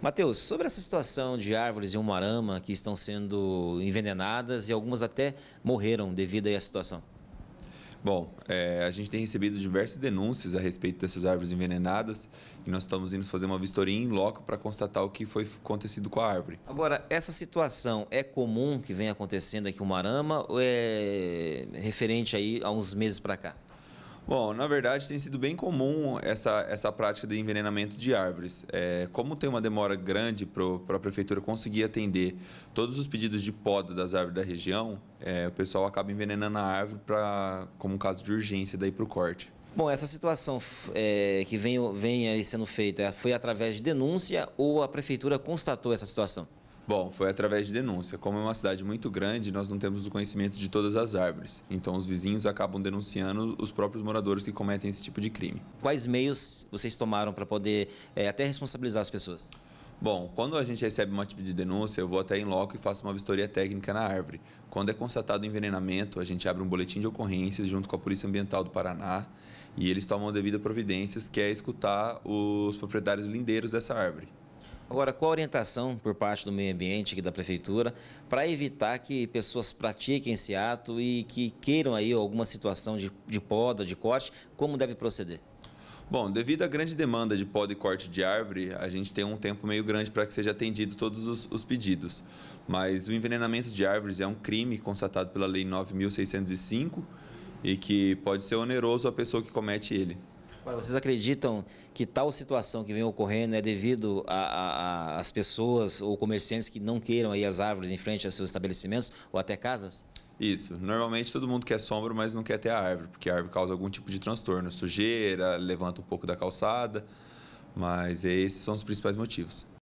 Matheus, sobre essa situação de árvores em Umarama que estão sendo envenenadas e algumas até morreram devido a essa situação. Bom, é, a gente tem recebido diversas denúncias a respeito dessas árvores envenenadas e nós estamos indo fazer uma vistoria em loco para constatar o que foi acontecido com a árvore. Agora, essa situação é comum que vem acontecendo aqui em Umarama ou é referente aí a uns meses para cá? Bom, na verdade tem sido bem comum essa, essa prática de envenenamento de árvores. É, como tem uma demora grande para a prefeitura conseguir atender todos os pedidos de poda das árvores da região, é, o pessoal acaba envenenando a árvore pra, como um caso de urgência daí para o corte. Bom, essa situação é, que vem, vem aí sendo feita foi através de denúncia ou a prefeitura constatou essa situação? Bom, foi através de denúncia. Como é uma cidade muito grande, nós não temos o conhecimento de todas as árvores. Então, os vizinhos acabam denunciando os próprios moradores que cometem esse tipo de crime. Quais meios vocês tomaram para poder é, até responsabilizar as pessoas? Bom, quando a gente recebe um tipo de denúncia, eu vou até em loco e faço uma vistoria técnica na árvore. Quando é constatado envenenamento, a gente abre um boletim de ocorrências junto com a Polícia Ambiental do Paraná e eles tomam devidas providências, que é escutar os proprietários lindeiros dessa árvore. Agora, qual a orientação por parte do meio ambiente aqui da prefeitura para evitar que pessoas pratiquem esse ato e que queiram aí alguma situação de, de poda, de corte, como deve proceder? Bom, devido à grande demanda de poda e corte de árvore, a gente tem um tempo meio grande para que seja atendido todos os, os, pedidos. Mas o envenenamento de árvores é um crime constatado pela Lei 9.605 e que pode ser oneroso à pessoa que comete ele. Vocês acreditam que tal situação que vem ocorrendo é devido às pessoas ou comerciantes que não queiram aí as árvores em frente aos seus estabelecimentos ou até casas? Isso. Normalmente todo mundo quer sombra, mas não quer ter a árvore, porque a árvore causa algum tipo de transtorno, sujeira, levanta um pouco da calçada. Mas esses são os principais motivos.